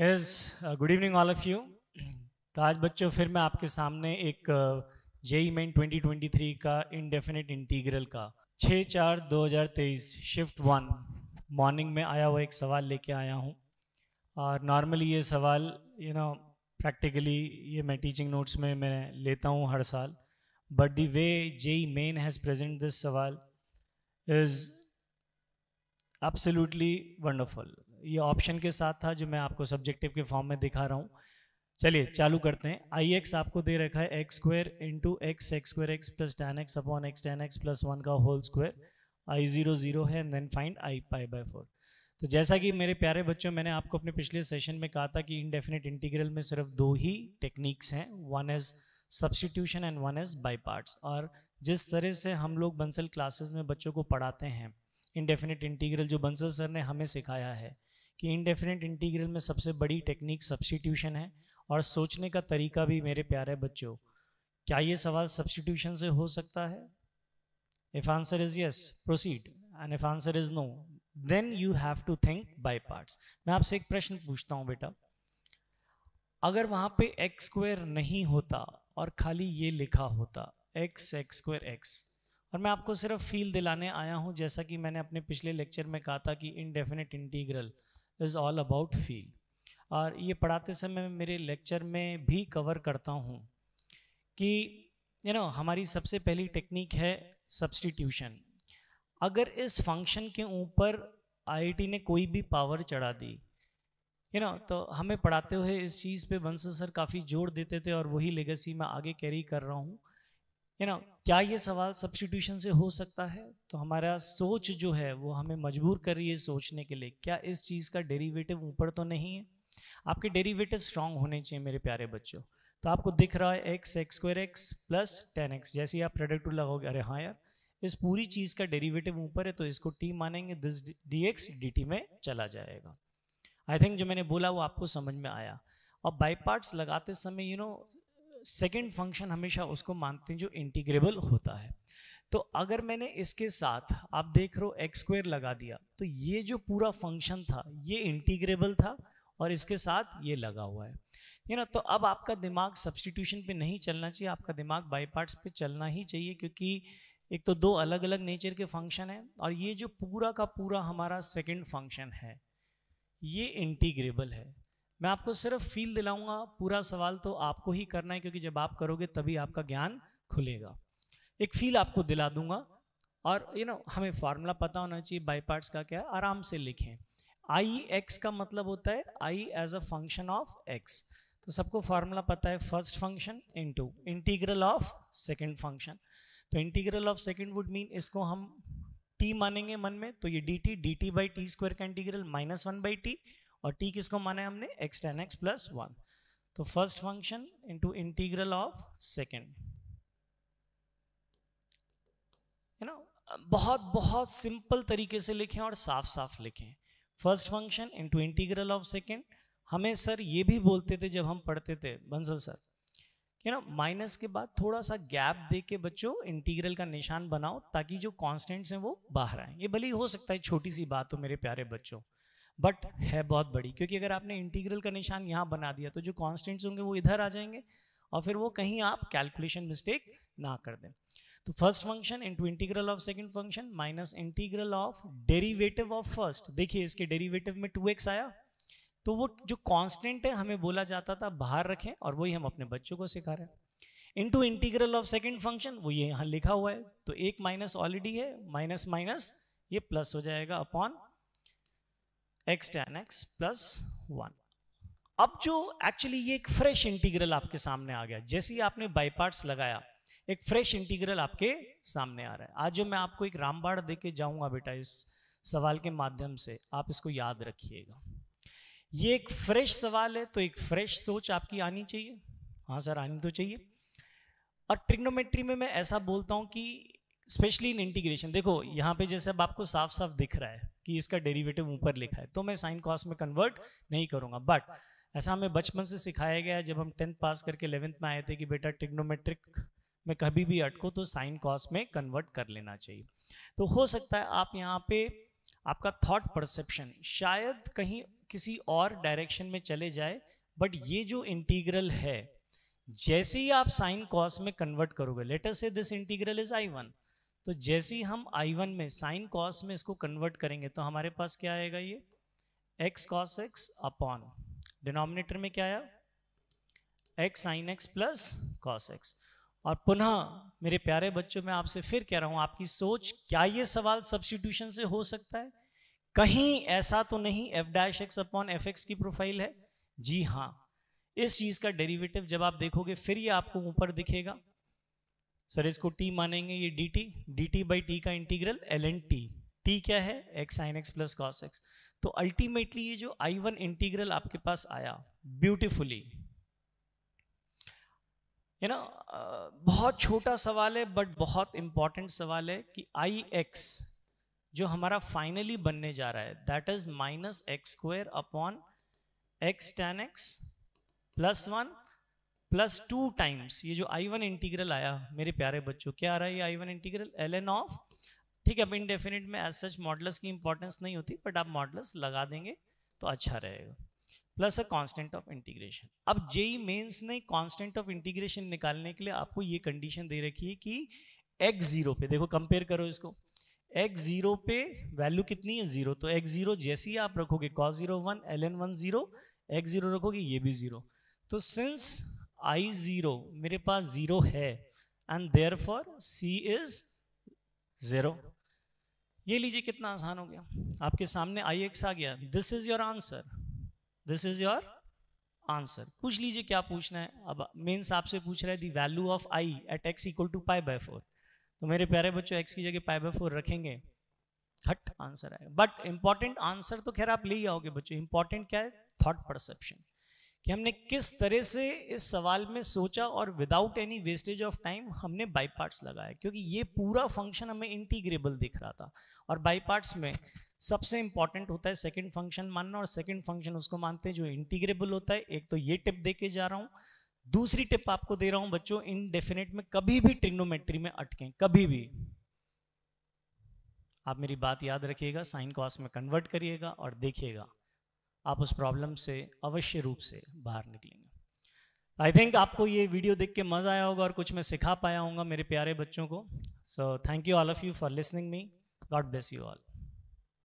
Yes good evening all of you तो आज बच्चों फिर मैं आपके सामने एक जेई मेन 2023 का इनडेफिनेट इंटीग्रल का छः चार 2023 शिफ्ट वन मॉर्निंग में आया हुआ एक सवाल लेके आया हूँ और नॉर्मली ये सवाल यू नो प्रैक्टिकली ये मैं टीचिंग नोट्स में मैं लेता हूँ हर साल but the way JEE Main has present this सवाल इज़ एब्सोल्युटली वंडरफुल ये ऑप्शन के साथ था जो मैं आपको सब्जेक्टिव के फॉर्म में दिखा रहा हूँ चलिए चालू करते हैं आई एक्स आपको दे रखा है x square into x x square x plus ten x upon x ten x plus one का whole square I zero zero है and then find I pi by four तो जैसा कि मेरे प्यारे बच्चों मैंने आपको अपने पिछले सेशन में कहा था कि इनडेफिनेट इंटीग्रल में सिर्फ दो ही टेक्निक्स हैं one as substitution and one as by parts और जिस तरह से हम लोग बंसल क्लासेस में बच्चों को पढ़ाते हैं इनडेफिनेट इंटीग्रल जो बंसल सर ने हमें सिखाया है कि इनडेफिनेट इंटीग्रल में सबसे बड़ी टेक्निक सब्सटीट्यूशन है और सोचने का तरीका भी मेरे प्यारे बच्चों क्या ये सवाल सब्सटीट्यूशन से हो सकता है if answer is yes proceed and if answer is no then you have to think by parts मैं आपसे एक प्रश्न पूछता हूँ बेटा अगर वहां पे एक्स स्क्वेयर नहीं होता और खाली ये लिखा होता एक्स एक्स स्क्वेयर एक्स और मैं आपको सिर्फ फील दिलाने आया हूँ जैसा कि मैंने अपने पिछले लेक्चर में कहा था कि indefinite integral is all about feel और ये पढ़ाते समय मेरे लेक्चर में भी कवर करता हूँ कि यू you नो know, हमारी सबसे पहली टेक्निक है सब्सटीट्यूशन अगर इस फंक्शन के ऊपर आईआईटी ने कोई भी पावर चढ़ा दी यू you नो know, तो हमें पढ़ाते हुए इस चीज़ पे बंसल सर काफ़ी जोर देते थे और वही लेगेसी मैं आगे कैरी कर रहा हूँ यू नो क्या ये सवाल सब्सटीट्यूशन से हो सकता है तो हमारा सोच जो है वो हमें मजबूर कर रही है सोचने के लिए क्या इस चीज़ का डेरिवेटिव ऊपर तो नहीं है आपके डेरिवेटिव स्ट्रांग होने चाहिए मेरे प्यारे बच्चों तो आपको दिख रहा है x x square x plus ten x जैसे ही आप प्रोडक्ट लगाओगे अरे हाँ यार इस पूरी चीज़ का डेरिवेटिव ऊपर है तो इसको टी मानेंगे this d x d t में चला जाएगा आई थिंक जो मैंने बोला वो आपको समझ में आया और बाई पार्ट्स लगाते समय you you know know, second function हमेशा उसको मानते हैं जो इंटीग्रेबल होता है तो अगर मैंने इसके साथ आप देख रहे हो एक्स स्क्वायर लगा दिया तो ये जो पूरा फंक्शन था ये इंटीग्रेबल था और इसके साथ ये लगा हुआ है ये ना तो अब आपका दिमाग सब्सटीट्यूशन पे नहीं चलना चाहिए आपका दिमाग बाई पार्ट्स पे चलना ही चाहिए क्योंकि एक तो दो अलग अलग नेचर के फंक्शन हैं और ये जो पूरा का पूरा हमारा सेकेंड फंक्शन है ये इंटीग्रेबल है मैं आपको सिर्फ फील दिलाऊंगा पूरा सवाल तो आपको ही करना है क्योंकि जब आप करोगे तभी आपका ज्ञान खुलेगा एक फील आपको दिला दूंगा और यू नो हमें फार्मूला पता होना चाहिए बाई पार्ट्स का क्या आराम से लिखें आई एक्स का मतलब होता है I as a function of x तो सबको फार्मूला पता है first function to integral of second function तो integral of second would mean इसको हम टी मानेंगे मन में तो ये d t d t by t square का integral minus one by t और टी किसको माने हमने x ten x plus one तो first function into integral of second है ना बहुत बहुत सिंपल तरीके से लिखें और साफ साफ लिखें first function into integral of second हमें सर ये भी बोलते थे जब हम पढ़ते थे बंसल सर कि ना माइनस के बाद थोड़ा सा गैप दे के बच्चों इंटीग्रल का निशान बनाओ ताकि जो कॉन्स्टेंट्स हैं वो बाहर आए ये भले ही हो सकता है छोटी सी बात हो मेरे प्यारे बच्चों बट है बहुत बड़ी क्योंकि अगर आपने इंटीग्रल का निशान यहाँ बना दिया तो जो कॉन्स्टेंट्स होंगे वो इधर आ जाएंगे और फिर वो कहीं आप कैलकुलेशन मिस्टेक ना कर दें तो first function into integral of second function minus integral of derivative of first देखिए इसके डेरिवेटिव में टू एक्स आया तो वो जो कांस्टेंट है हमें बोला जाता था बाहर रखें और वही हम अपने बच्चों को सिखा रहे हैं into integral of second function वो ये यहाँ लिखा हुआ है तो एक माइनस ऑलरेडी है माइनस माइनस ये प्लस हो जाएगा upon x ten x plus one अब जो एक्चुअली ये एक फ्रेश इंटीग्रल आपके सामने आ गया जैसे ही आपने बाई पार्ट्स लगाया एक फ्रेश इंटीग्रल आपके सामने आ रहा है आज जो मैं आपको एक रामबाड़ दे के जाऊंगा बेटा इस सवाल के माध्यम से आप इसको याद रखिएगा ये एक फ्रेश सवाल है तो एक फ्रेश सोच आपकी आनी चाहिए हाँ सर आनी तो चाहिए और ट्रिग्नोमेट्री में मैं ऐसा बोलता हूँ कि स्पेशली इन इंटीग्रेशन देखो hmm. यहाँ पे जैसे अब आपको साफ साफ दिख रहा है कि इसका डेरिवेटिव ऊपर लिखा है तो मैं साइन कॉस में कन्वर्ट नहीं करूँगा बट ऐसा हमें बचपन से सिखाया गया जब हम टेंथ पास करके इलेवेंथ में आए थे कि बेटा टिग्नोमेट्रिक में कभी भी अटको तो साइन कॉस में कन्वर्ट कर लेना चाहिए तो हो सकता है आप यहाँ पे आपका थॉट परसेप्शन शायद कहीं किसी और डायरेक्शन में चले जाए बट ये जो इंटीग्रल है जैसे ही आप साइन कॉस में कन्वर्ट करोगे लेटर से this integral is I one तो जैसे ही हम I1 में साइन कॉस में इसको कन्वर्ट करेंगे तो हमारे पास क्या आएगा ये x cos x upon denominator में क्या आया x sine x plus cos x और पुनः मेरे प्यारे बच्चों मैं आपसे फिर कह रहा हूँ आपकी सोच क्या ये सवाल सब्सिट्यूशन से हो सकता है कहीं ऐसा तो नहीं f dash x upon f x की प्रोफाइल है जी हाँ इस चीज़ का डेरिवेटिव जब आप देखोगे फिर ये आपको ऊपर दिखेगा सर इसको टी मानेंगे ये d d t by t का इंटीग्रल एन टी टी क्या है x sine x plus cos x तो अल्टीमेटली ये जो आई वन इंटीग्रल आपके पास आया ब्यूटिफुली यू नो बहुत छोटा सवाल है बट बहुत इंपॉर्टेंट सवाल है कि आई एक्स जो हमारा फाइनली बनने जा रहा है that is minus x square upon x ten x plus one plus two times ये जो आई वन इंटीग्रल आया मेरे प्यारे बच्चों क्या आ रहा है ये I one integral l n of ठीक है अब इनडेफिनिट में एज सच मॉडल्स की इंपॉर्टेंस नहीं होती बट आप मॉडल्स लगा देंगे तो अच्छा रहेगा plus a constant of integration अब जेई मेन्स e ने कांस्टेंट ऑफ इंटीग्रेशन निकालने के लिए आपको ये कंडीशन दे रखी है कि एक्स जीरो पे देखो कंपेयर करो इसको एक्स जीरो पे वैल्यू कितनी है जीरो तो एक्स जीरो जैसे ही आप रखोगे cos zero one l n one zero x zero रखोगे ये भी जीरो तो सिंस आई ज़ीरो मेरे पास ज़ीरो है and therefore c is zero ये लीजिए कितना आसान हो गया आपके सामने आई एक्स आ गया this is your answer this is your answer पूछ लीजिए क्या पूछना है अब मेन्स आपसे पूछ रहा है the value of I at x equal to pi by four तो मेरे प्यारे बच्चों एक्स की जगह पाई बाय फोर रखेंगे हट आंसर आएगा बट इंपॉर्टेंट आंसर तो खैर आप ले ही आओगे बच्चों इंपॉर्टेंट क्या है थॉट परसेप्शन कि हमने किस तरह से इस सवाल में सोचा और without any wastage of time हमने बाई पार्ट्स लगाया क्योंकि ये पूरा फंक्शन हमें इंटीग्रेबल दिख रहा था और बाई पार्ट्स में सबसे इंपॉर्टेंट होता है सेकंड फंक्शन मानना और सेकंड फंक्शन उसको मानते हैं जो इंटीग्रेबल होता है एक तो ये टिप दे के जा रहा हूँ दूसरी टिप आपको दे रहा हूं बच्चों इनडेफिनेट में कभी भी ट्रिग्नोमेट्री में अटकें कभी भी आप मेरी बात याद रखिएगा साइन कॉस में कन्वर्ट करिएगा और देखिएगा आप उस प्रॉब्लम से अवश्य रूप से बाहर निकलेंगे आई थिंक आपको ये वीडियो देख के मज़ा आया होगा और कुछ मैं सिखा पाया हूँ मेरे प्यारे बच्चों को so thank you all of you for listening me God bless you all